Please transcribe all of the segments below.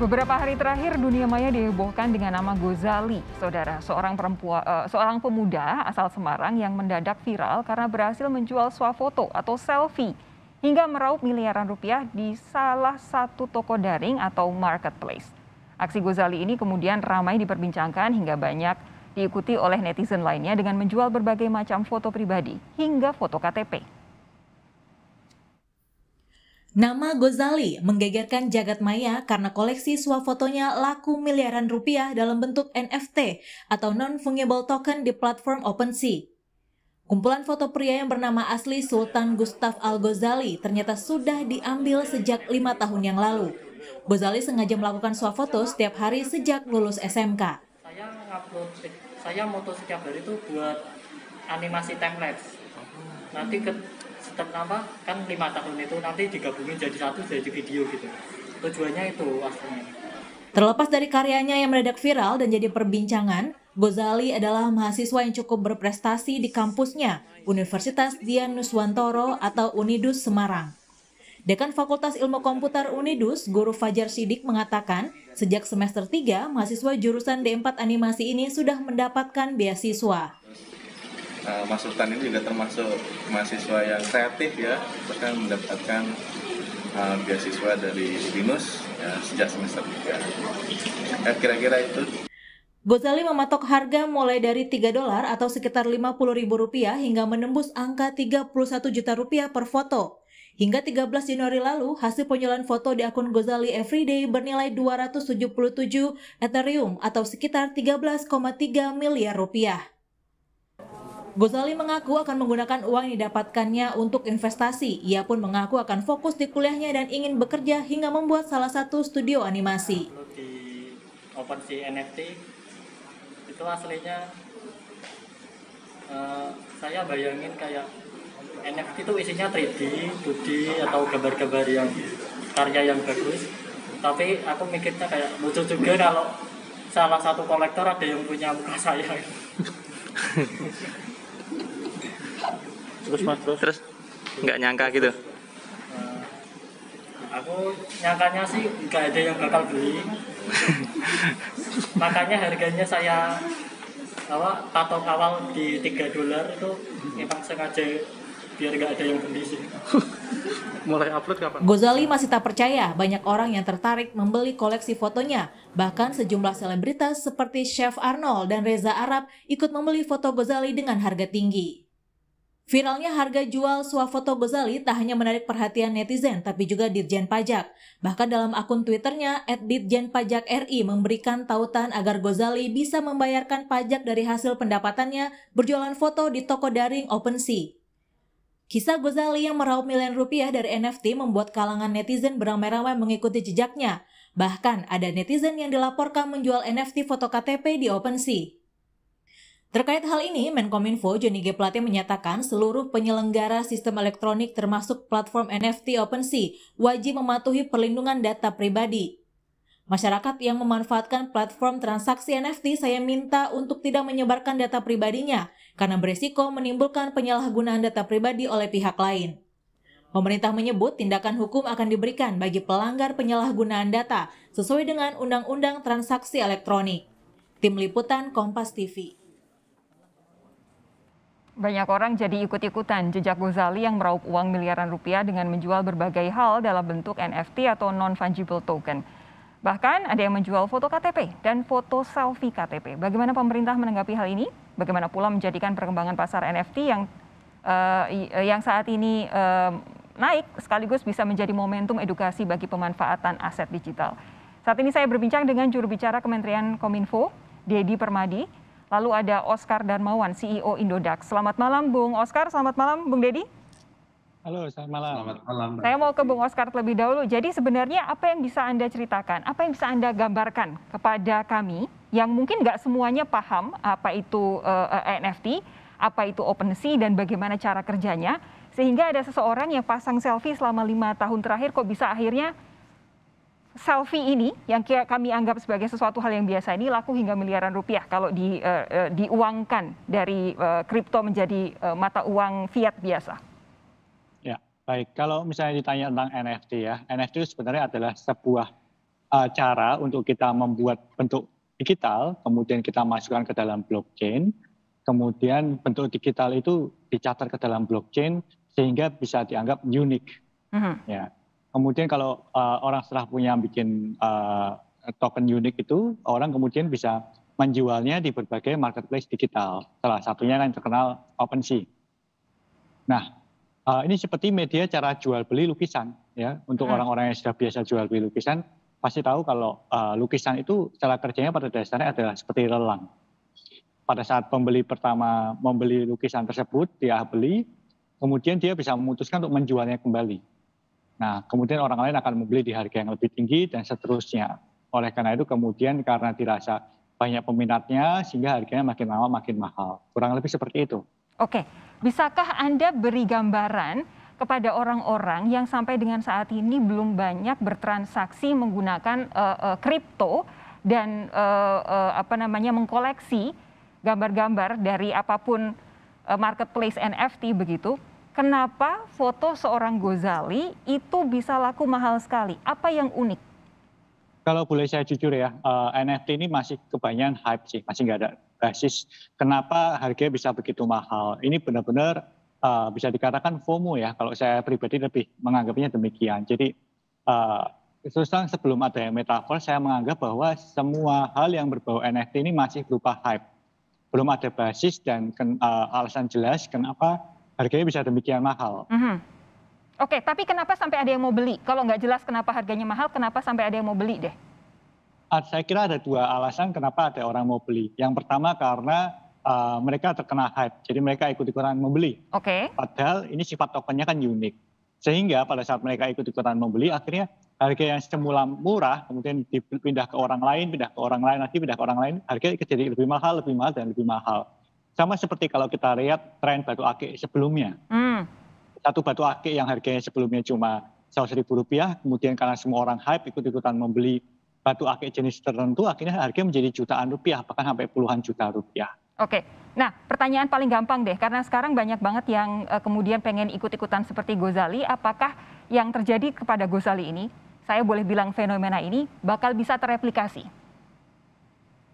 Beberapa hari terakhir dunia maya dihebohkan dengan nama Gozali, saudara seorang perempuan eh, seorang pemuda asal Semarang yang mendadak viral karena berhasil menjual swafoto atau selfie hingga meraup miliaran rupiah di salah satu toko daring atau marketplace. Aksi Gozali ini kemudian ramai diperbincangkan hingga banyak diikuti oleh netizen lainnya dengan menjual berbagai macam foto pribadi hingga foto KTP. Nama Gozali menggegerkan jagat maya karena koleksi swafotonya laku miliaran rupiah dalam bentuk NFT atau non-fungible token di platform OpenSea. Kumpulan foto pria yang bernama asli Sultan Gustav Al-Ghazali ternyata sudah diambil sejak lima tahun yang lalu. Gozali sengaja melakukan swafoto setiap hari sejak lulus SMK. Saya mengupload, saya moto setiap hari itu buat animasi template. Nanti ke, kenapa kan lima tahun itu nanti digabungin jadi satu jadi video gitu tujuannya itu aslinya Terlepas dari karyanya yang mendadak viral dan jadi perbincangan, Gozali adalah mahasiswa yang cukup berprestasi di kampusnya, Universitas Dian Nuswantoro atau Unidus Semarang. Dekan Fakultas Ilmu Komputer Unidus, Guru Fajar Sidik mengatakan, sejak semester 3, mahasiswa jurusan D4 animasi ini sudah mendapatkan beasiswa uh, eh, Mas Sultan ini juga termasuk mahasiswa yang kreatif ya, bahkan mendapatkan uh, beasiswa dari Binus ya, sejak semester 3. Ya, eh, kira-kira itu. Gozali mematok harga mulai dari 3 dolar atau sekitar 50 ribu rupiah hingga menembus angka 31 juta rupiah per foto. Hingga 13 Januari lalu, hasil penjualan foto di akun Gozali Everyday bernilai 277 Ethereum atau sekitar 13,3 miliar rupiah. Gozali mengaku akan menggunakan uang yang didapatkannya untuk investasi. Ia pun mengaku akan fokus di kuliahnya dan ingin bekerja hingga membuat salah satu studio animasi. Di OpenSea NFT itu aslinya uh, saya bayangin kayak NFT itu isinya 3D, 2D atau gambar-gambar yang karya yang bagus. Tapi aku mikirnya kayak lucu juga kalau salah satu kolektor ada yang punya muka saya. terus mas terus terus nggak nyangka gitu eh, aku nyangkanya sih nggak ada yang bakal beli makanya harganya saya apa patok awal di 3 dolar itu emang sengaja biar nggak ada yang beli sih mulai upload kapan? Gozali masih tak percaya banyak orang yang tertarik membeli koleksi fotonya. Bahkan sejumlah selebritas seperti Chef Arnold dan Reza Arab ikut membeli foto Gozali dengan harga tinggi. Viralnya harga jual swafoto Gozali tak hanya menarik perhatian netizen, tapi juga dirjen Pajak. Bahkan dalam akun Twitternya, @ditjenpajakri memberikan tautan agar Gozali bisa membayarkan pajak dari hasil pendapatannya berjualan foto di toko daring OpenSea. Kisah Gozali yang meraup miliar rupiah dari NFT membuat kalangan netizen beramai-ramai mengikuti jejaknya. Bahkan ada netizen yang dilaporkan menjual NFT foto KTP di OpenSea. Terkait hal ini, Menkominfo Johnny G. Plate menyatakan seluruh penyelenggara sistem elektronik termasuk platform NFT OpenSea wajib mematuhi perlindungan data pribadi. Masyarakat yang memanfaatkan platform transaksi NFT saya minta untuk tidak menyebarkan data pribadinya karena beresiko menimbulkan penyalahgunaan data pribadi oleh pihak lain. Pemerintah menyebut tindakan hukum akan diberikan bagi pelanggar penyalahgunaan data sesuai dengan Undang-Undang Transaksi Elektronik. Tim Liputan Kompas TV banyak orang jadi ikut-ikutan jejak Gozali yang meraup uang miliaran rupiah dengan menjual berbagai hal dalam bentuk NFT atau non-fungible token. Bahkan ada yang menjual foto KTP dan foto selfie KTP. Bagaimana pemerintah menanggapi hal ini? Bagaimana pula menjadikan perkembangan pasar NFT yang uh, yang saat ini uh, naik sekaligus bisa menjadi momentum edukasi bagi pemanfaatan aset digital. Saat ini saya berbincang dengan juru bicara Kementerian Kominfo, Dedi Permadi. Lalu ada Oscar Darmawan, CEO Indodax. Selamat malam Bung Oscar, selamat malam Bung Deddy. Halo, selamat malam. Selamat malam. Saya mau ke Bung Oscar terlebih dahulu. Jadi sebenarnya apa yang bisa Anda ceritakan, apa yang bisa Anda gambarkan kepada kami yang mungkin nggak semuanya paham apa itu uh, eh, eh, NFT, apa itu OpenSea dan bagaimana cara kerjanya, sehingga ada seseorang yang pasang selfie selama lima tahun terakhir kok bisa akhirnya selfie ini yang kami anggap sebagai sesuatu hal yang biasa ini laku hingga miliaran rupiah kalau di, uh, diuangkan dari uh, kripto menjadi uh, mata uang fiat biasa. Ya, baik. Kalau misalnya ditanya tentang NFT ya, NFT sebenarnya adalah sebuah uh, cara untuk kita membuat bentuk digital, kemudian kita masukkan ke dalam blockchain, kemudian bentuk digital itu dicatat ke dalam blockchain sehingga bisa dianggap unik. Mm -hmm. Ya kemudian kalau uh, orang setelah punya bikin uh, token unik itu orang kemudian bisa menjualnya di berbagai marketplace digital. Salah satunya kan terkenal OpenSea. Nah, uh, ini seperti media cara jual beli lukisan ya untuk orang hmm. orang-orang yang sudah biasa jual beli lukisan pasti tahu kalau uh, lukisan itu cara kerjanya pada dasarnya adalah seperti lelang. Pada saat pembeli pertama membeli lukisan tersebut, dia beli, kemudian dia bisa memutuskan untuk menjualnya kembali. Nah, kemudian orang lain akan membeli di harga yang lebih tinggi dan seterusnya. Oleh karena itu kemudian karena dirasa banyak peminatnya sehingga harganya makin lama makin mahal. Kurang lebih seperti itu. Oke, bisakah Anda beri gambaran kepada orang-orang yang sampai dengan saat ini belum banyak bertransaksi menggunakan uh, uh, dan uh, uh, apa namanya mengkoleksi gambar-gambar dari apapun marketplace NFT begitu? Kenapa foto seorang Gozali itu bisa laku mahal sekali? Apa yang unik? Kalau boleh saya jujur ya, uh, eh, NFT ini masih kebanyakan hype sih, masih nggak ada basis. Kenapa harganya bisa begitu mahal? Ini benar-benar uh, bisa dikatakan FOMO ya, kalau saya pribadi lebih menganggapnya demikian. Jadi uh, terus sebelum ada metafor. saya menganggap bahwa semua hal yang berbau NFT ini masih berupa hype. Belum ada basis dan ken, uh, alasan jelas kenapa harganya bisa demikian mahal. Mm -hmm. Oke, tapi kenapa sampai ada yang mau beli? Kalau nggak jelas kenapa harganya mahal, kenapa sampai ada yang mau beli deh? Ah, saya kira ada dua alasan kenapa ada orang mau beli. Yang pertama karena uh, mereka terkena hype, jadi mereka ikut-ikutan membeli. Oke. Okay. Padahal ini sifat tokennya kan unik. Sehingga pada saat mereka ikut-ikutan membeli, akhirnya harga yang semula murah, kemudian dipindah ke orang lain, pindah ke orang lain, nanti pindah ke orang lain, harga jadi lebih mahal, lebih mahal, dan lebih mahal. Sama seperti kalau kita lihat tren batu akik sebelumnya. Hmm. Satu batu akik yang harganya sebelumnya cuma ribu rupiah, kemudian karena semua orang hype ikut-ikutan membeli batu akik jenis tertentu, akhirnya harganya menjadi jutaan rupiah, bahkan sampai puluhan juta rupiah. Oke, nah pertanyaan paling gampang deh, karena sekarang banyak banget yang uh, kemudian pengen ikut-ikutan seperti Gozali, apakah yang terjadi kepada Gozali ini, saya boleh bilang fenomena ini bakal bisa tereplikasi?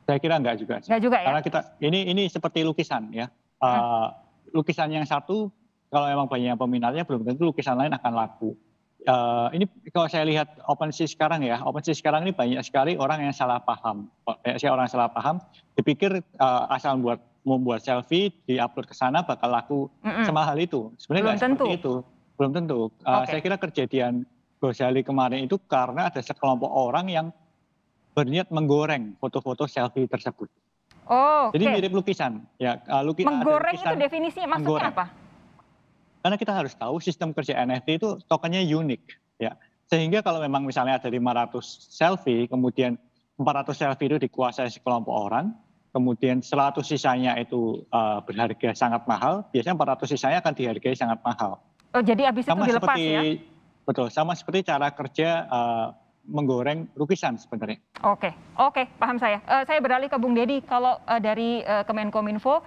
Saya kira enggak juga. Enggak juga ya. Karena kita ini ini seperti lukisan ya. Uh, lukisan yang satu kalau emang banyak peminatnya belum tentu lukisan lain akan laku. Uh, ini kalau saya lihat OpenSea sekarang ya, OpenSea sekarang ini banyak sekali orang yang salah paham. Banyak saya orang salah paham, dipikir uh, asal buat membuat selfie diupload ke sana bakal laku mm -mm. semahal itu. Sebenarnya belum tentu. itu. Belum tentu. Uh, okay. Saya kira kejadian Gozali kemarin itu karena ada sekelompok orang yang berniat menggoreng foto-foto selfie tersebut. Oh, Jadi mirip lukisan. Ya, eh, lukisan menggoreng lukisan, itu definisinya maksudnya menggoreng. apa? Karena kita harus tahu sistem kerja NFT itu tokennya unik. Ya. Sehingga kalau memang misalnya ada 500 selfie, kemudian 400 selfie itu dikuasai sekelompok orang, kemudian 100 sisanya itu uh, berharga sangat mahal, biasanya 400 sisanya akan dihargai sangat mahal. Oh, jadi habis itu dilepas seperti, ya? Betul, sama seperti cara kerja uh, menggoreng lukisan sebenarnya. Oke, okay, oke, okay, paham saya. Uh, saya beralih ke Bung Dedi kalau uh, dari uh, Kemenkominfo,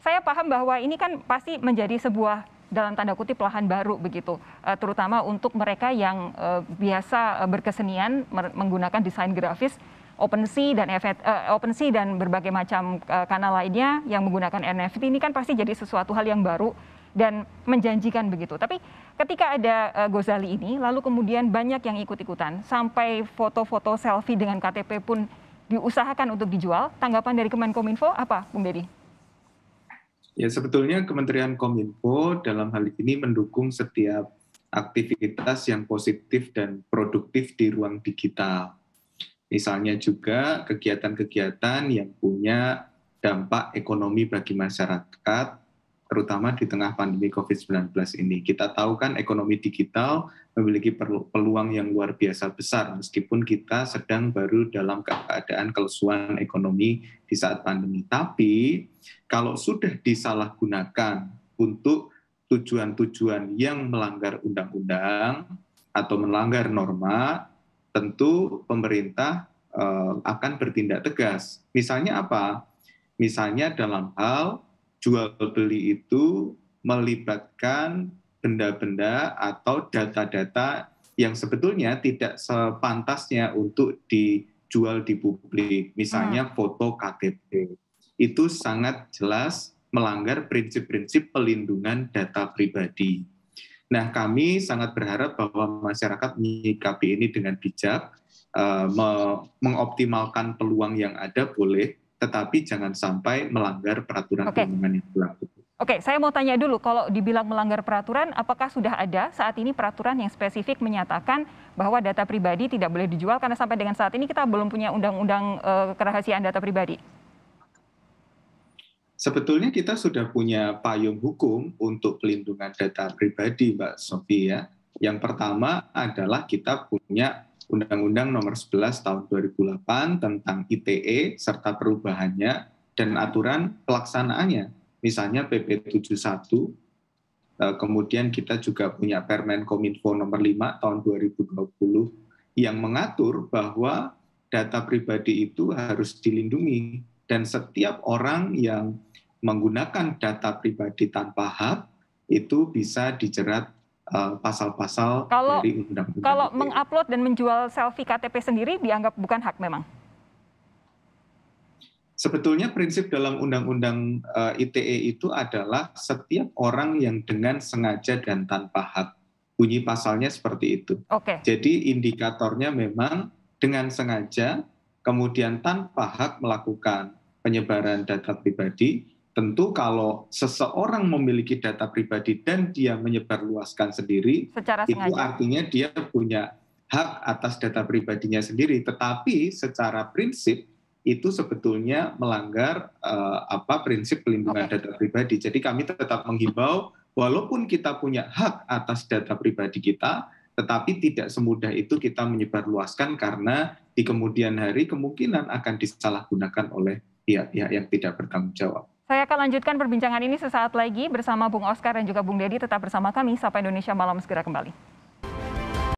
saya paham bahwa ini kan pasti menjadi sebuah dalam tanda kutip lahan baru begitu, uh, terutama untuk mereka yang uh, biasa uh, berkesenian menggunakan desain grafis OpenSea dan FET, uh, OpenSea dan berbagai macam uh, kanal lainnya yang menggunakan NFT ini kan pasti jadi sesuatu hal yang baru dan menjanjikan begitu. Tapi ketika ada eh, Gozali ini, lalu kemudian banyak yang ikut-ikutan, sampai foto-foto selfie dengan KTP pun diusahakan untuk dijual. Tanggapan dari Kemenkominfo apa, Bung Dedi? Ya sebetulnya Kementerian Kominfo dalam hal ini mendukung setiap aktivitas yang positif dan produktif di ruang digital. Misalnya juga kegiatan-kegiatan yang punya dampak ekonomi bagi masyarakat terutama di tengah pandemi COVID-19 ini. Kita tahu kan ekonomi digital memiliki peluang yang luar biasa besar meskipun kita sedang baru dalam keadaan kelesuan ekonomi di saat pandemi. Tapi kalau sudah disalahgunakan untuk tujuan-tujuan yang melanggar undang-undang atau melanggar norma, tentu pemerintah eh, akan bertindak tegas. Misalnya apa? Misalnya dalam hal jual beli itu melibatkan benda-benda atau data-data yang sebetulnya tidak sepantasnya untuk dijual di publik. Misalnya hmm. foto KTP. Itu sangat jelas melanggar prinsip-prinsip pelindungan data pribadi. Nah, kami sangat berharap bahwa masyarakat menyikapi ini dengan bijak, eh, mengoptimalkan peluang yang ada boleh, tetapi jangan sampai melanggar peraturan okay. perundangan yang berlaku. Oke, okay, saya mau tanya dulu, kalau dibilang melanggar peraturan, apakah sudah ada saat ini peraturan yang spesifik menyatakan bahwa data pribadi tidak boleh dijual karena sampai dengan saat ini kita belum punya undang-undang eh, kerahasiaan data pribadi? Sebetulnya kita sudah punya payung hukum untuk pelindungan data pribadi, Mbak Sofia. Ya. Yang pertama adalah kita punya Undang-Undang Nomor 11 Tahun 2008 tentang ITE serta perubahannya dan aturan pelaksanaannya. Misalnya PP 71, eh, kemudian kita juga punya Permen Kominfo Nomor 5 Tahun 2020 yang mengatur bahwa data pribadi itu harus dilindungi dan setiap orang yang menggunakan data pribadi tanpa hak itu bisa dijerat Eh, pasal-pasal uh, dari undang-undang. Kalau mengupload dan menjual selfie KTP sendiri dianggap bukan hak memang. Sebetulnya prinsip dalam undang-undang uh, eh, ITE itu adalah setiap orang yang dengan sengaja dan tanpa hak. Bunyi pasalnya seperti itu. Okay. Jadi indikatornya memang dengan sengaja kemudian tanpa hak melakukan penyebaran data pribadi Tentu kalau seseorang memiliki data pribadi dan dia menyebarluaskan sendiri, secara itu sengaja. artinya dia punya hak atas data pribadinya sendiri. Tetapi secara prinsip itu sebetulnya melanggar uh, apa prinsip pelindungan okay. data pribadi. Jadi kami tetap menghimbau walaupun kita punya hak atas data pribadi kita, tetapi tidak semudah itu kita menyebarluaskan karena di kemudian hari kemungkinan akan disalahgunakan oleh pihak-pihak yang tidak bertanggung jawab. Saya akan lanjutkan perbincangan ini sesaat lagi bersama Bung Oscar dan juga Bung Dedi. Tetap bersama kami, Sapa Indonesia Malam segera kembali.